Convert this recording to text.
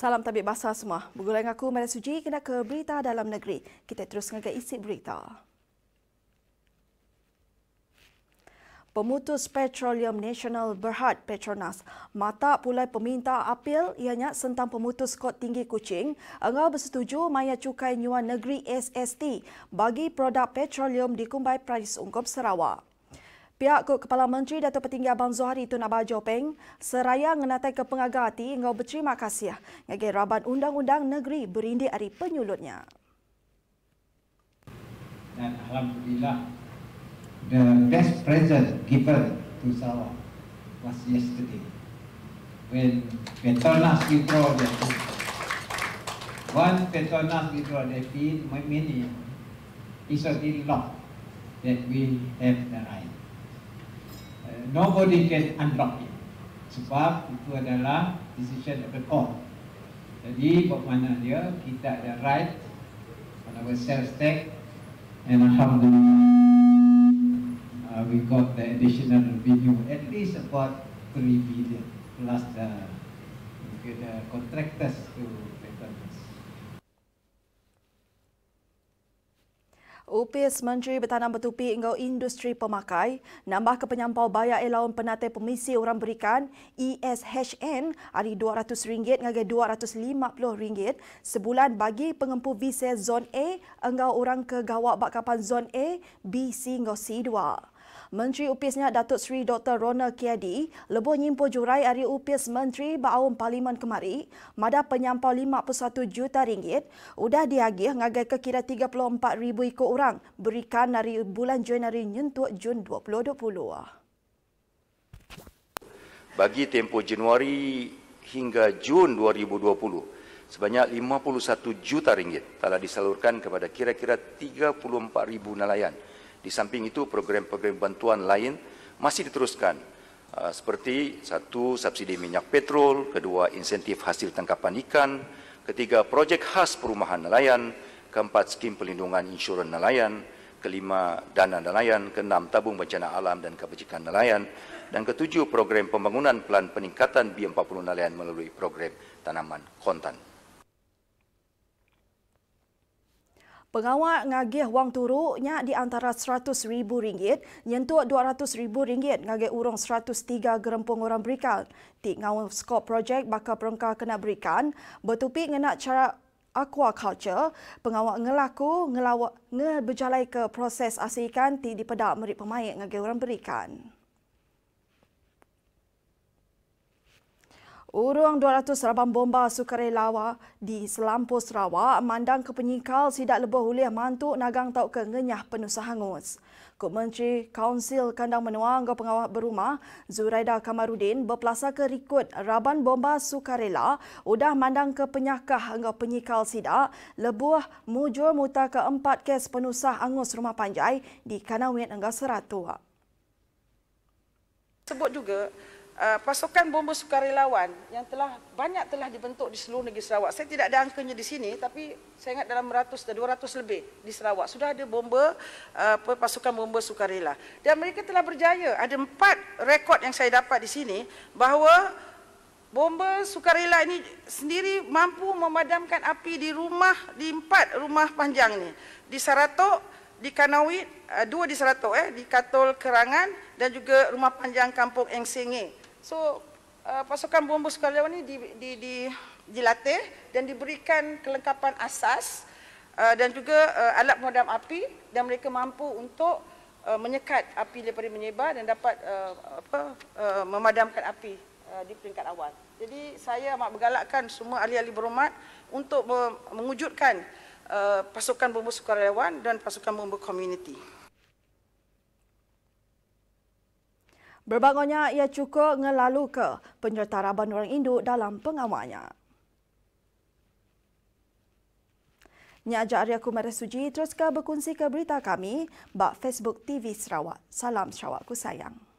Salam tabik basah semua. Bergulang aku, Mada Suji, kena ke berita dalam negeri. Kita terus ke isi berita. Pemutus Petroleum Nasional Berhad Petronas mata pulai peminta apil ianya sentang pemutus kod tinggi kucing engau bersetuju maya cukai nyuan negeri SST bagi produk petroleum dikumbai Prais Ungkup Sarawak. Pihak Kut Kepala Menteri Dato' Petinggi Abang Zohari Tun Abah Jopeng seraya mengatai ke pengagati ngau berterima kasih ngagai raban undang-undang negeri berindi dari penyulutnya. Dan Alhamdulillah, the best present given to Sarawak was yesterday. When Petronas withdraw their feet. One Petronas withdraw their feet, my meaning is a deal that we have the right nobody can unlock it. Sebab itu adalah decision of the court. Jadi buat mana dia kita ada right on our sales stack and alhamdulillah uh, we got the additional revenue at least about 3 billion plus the the contractors to pay Upis Menteri Bertanam Bertupi Enggau Industri Pemakai nambah ke penyampau bayar elaun penate pemisi orang berikan ESHN hari RM200 ngagai RM250 sebulan bagi pengempu visa zon A enggau orang ke Bakapan zon A BC enggau C2. Menteri Upisnya Datuk Seri Dr. Ronald Kiadi lebih nyimpu jurai hari Upis Menteri Baum Parlimen kemari mada penyampau 51 juta ringgit sudah diagih ngagai ke kira 34 ribu ikut orang berikan dari bulan Januari nyentuk Jun 2020. Bagi tempoh Januari hingga Jun 2020, sebanyak 51 juta ringgit telah disalurkan kepada kira-kira 34 ribu nelayan di samping itu program-program bantuan lain masih diteruskan ah, seperti satu subsidi minyak petrol, kedua insentif hasil tangkapan ikan, ketiga projek khas perumahan nelayan, keempat skim pelindungan insurans nelayan, kelima dana nelayan, keenam tabung bencana alam dan kebajikan nelayan dan ketujuh program pembangunan pelan peningkatan B40 nelayan melalui program tanaman kontan. Pengawal ngagih wang turunnya di antara RM100,000 nyentuh RM200,000 ngagih urung 103 gerempung orang berikan. Tik ngawal skop projek bakal perengka kena berikan bertupi ngena cara aquaculture, pengawal ngelaku ngelawa ngebejalai ke proses asikan ti di pedak merik pemayik ngagih orang berikan. Urung 200 raban bomba sukarelawa di Selampus Sarawak mandang ke penyikal sidak lebuh ulih mantuk nagang tau ke ngenyah penuh sahangus. Kut Menteri Kaunsil Kandang Menua Anggau Pengawal Berumah Zuraida Kamarudin berpelasa ke rikut raban bomba sukarela udah mandang ke penyakah anggau penyikal sidak lebuh mujur muta ke empat kes penusah angus rumah panjai di Kanawin Anggau Seratua. Sebut juga uh, pasukan bomba sukarelawan yang telah banyak telah dibentuk di seluruh negeri Sarawak. Saya tidak ada angkanya di sini tapi saya ingat dalam 100 dan 200 lebih di Sarawak sudah ada bomba uh, pasukan bomba sukarela dan mereka telah berjaya. Ada empat rekod yang saya dapat di sini bahawa bomba sukarela ini sendiri mampu memadamkan api di rumah di empat rumah panjang ni. Di Saratok, di Kanawit, uh, dua di Saratok eh, di Katol Kerangan dan juga rumah panjang Kampung Engsenge. So uh, pasukan bomba sukarelawan ini di, di, di, dilatih dan diberikan kelengkapan asas uh, dan juga uh, alat pemadam api dan mereka mampu untuk uh, menyekat api daripada menyebar dan dapat uh, apa, uh, memadamkan api uh, di peringkat awal. Jadi saya amat menggalakkan semua ahli-ahli berumat untuk mewujudkan uh, pasukan bomba sukarelawan dan pasukan bomba komuniti. Berbangunnya ia cukup ngelalu ke penyerta Raban Orang Induk dalam pengawalnya. Nyajak Arya Kumara Suji terus ke berkongsi ke berita kami bak Facebook TV Sarawak. Salam Sarawak sayang.